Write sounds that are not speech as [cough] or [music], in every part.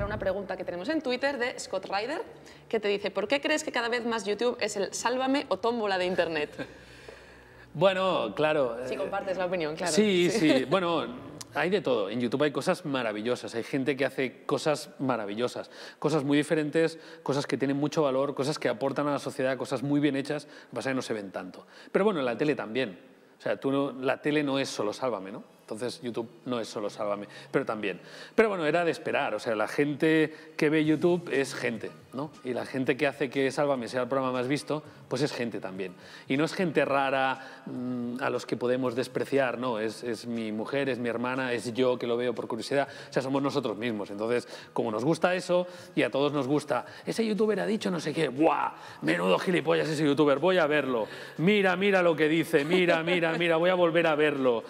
a una pregunta que tenemos en Twitter de Scott Ryder, que te dice, ¿por qué crees que cada vez más YouTube es el sálvame o tómbola de Internet? [laughs] Bueno, claro. Eh, si compartes la opinión, claro. Sí, sí, [laughs] Bueno, hay de todo. En YouTube hay cosas maravillosas. Hay gente que hace cosas maravillosas. Cosas muy diferentes, cosas que tienen mucho valor, cosas que aportan a la sociedad, cosas muy bien hechas. Lo que pasa es que no se ven tanto. Pero bueno, en la tele también. O sea, tú no, la tele no es solo sálvame, ¿no? Entonces YouTube no es solo Sálvame, pero también. Pero bueno, era de esperar, o sea, la gente que ve YouTube es gente, ¿no? Y la gente que hace que Sálvame sea el programa más visto, pues es gente también. Y no es gente rara mm, a los que podemos despreciar, no, es, es mi mujer, es mi hermana, es yo que lo veo por curiosidad, o sea, somos nosotros mismos. Entonces, como nos gusta eso y a todos nos gusta, ese youtuber ha dicho no sé qué, ¡buah! Menudo gilipollas ese youtuber, voy a verlo. Mira, mira lo que dice, mira, mira, mira, voy a volver a verlo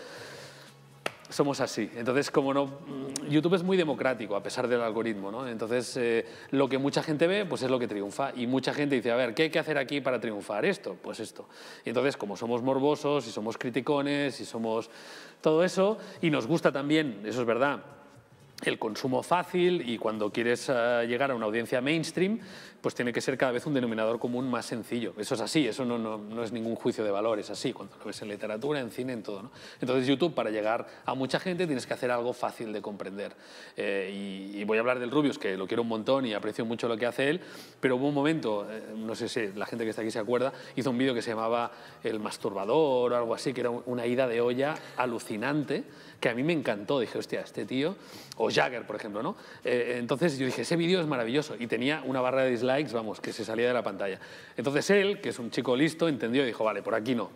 somos así. Entonces, como no, mm, YouTube es muy democrático a pesar del algoritmo, ¿no? Entonces, eh, lo que mucha gente ve, pues es lo que triunfa. Y mucha gente dice, a ver, ¿qué hay que hacer aquí para triunfar? Esto, pues esto. Y entonces, como somos morbosos y somos criticones y somos todo eso, y nos gusta también, eso es verdad, el consumo fácil y cuando quieres eh, llegar a una audiencia mainstream, pues tiene que ser cada vez un denominador común más sencillo. Eso es así, eso no, no, es ningún juicio de valor, es así, cuando lo ves en literatura, en cine, en todo. ¿no? Entonces YouTube, para llegar a mucha gente, tienes que hacer algo fácil de comprender. Eh, y, voy a hablar del Rubius, que lo quiero un montón y aprecio mucho lo que hace él, pero hubo un momento, eh, no sé si la gente que está aquí se acuerda, hizo un vídeo que se llamaba El masturbador o algo así, que era una ida de olla alucinante, que a mí me encantó. Dije, hostia, este tío... Jagger, por ejemplo, ¿no? Eh, entonces yo dije, ese vídeo es maravilloso y tenía una barra de dislikes, vamos, que se salía de la pantalla. Entonces él, que es un chico listo, entendió y dijo, vale, por aquí no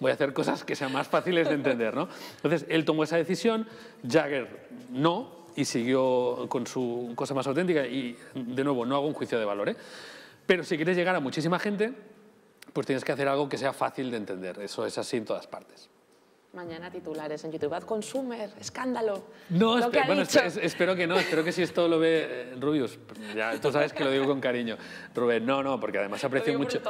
voy a hacer cosas que sean más fáciles de entender, ¿no? Entonces, él tomó esa decisión, Jagger no, y siguió con su cosa más auténtica, y de nuevo, no hago un juicio de valor, ¿eh? Pero si quieres llegar a muchísima gente, pues tienes que hacer algo que sea fácil de entender, eso es así en todas partes. Mañana titulares en YouTube. Ad Consumer, escándalo. No, espero que no, espero que si esto lo ve eh, Rubius, ya, tú sabes que lo digo con cariño. Rubén, no, no, porque además aprecio mucho.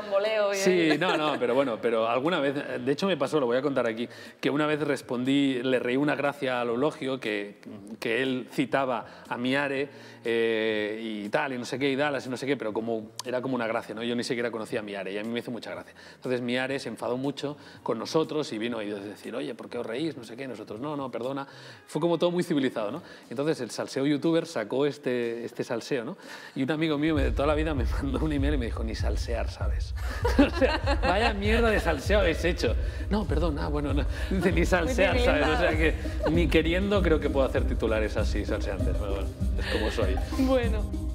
sí, no, no, pero bueno, pero alguna vez, de hecho me pasó, lo voy a contar aquí, que una vez respondí, le reí una gracia al elogio que, que él citaba a Miare eh, y tal, y no sé qué, y Dallas, y no sé qué, pero como era como una gracia, ¿no? Yo ni siquiera conocía a Miare y a mí me hizo mucha gracia. Entonces Miare se enfadó mucho con nosotros y vino y decir, oye, oye, ¿por qué os reís? No sé qué, nosotros, no, no, perdona. Fue como todo muy civilizado, ¿no? Entonces el salseo youtuber sacó este, este salseo, ¿no? Y un amigo mío de toda la vida me [laughs] mandó un email y me dijo, ni salsear, ¿sabes? [laughs] o sea, vaya mierda de salseo habéis hecho. No, perdona, ah, bueno, [laughs] Dice, ni salsear, ¿sabes? O sea que ni queriendo creo que puedo hacer titulares así, salseantes, pero bueno, es como soy. Bueno.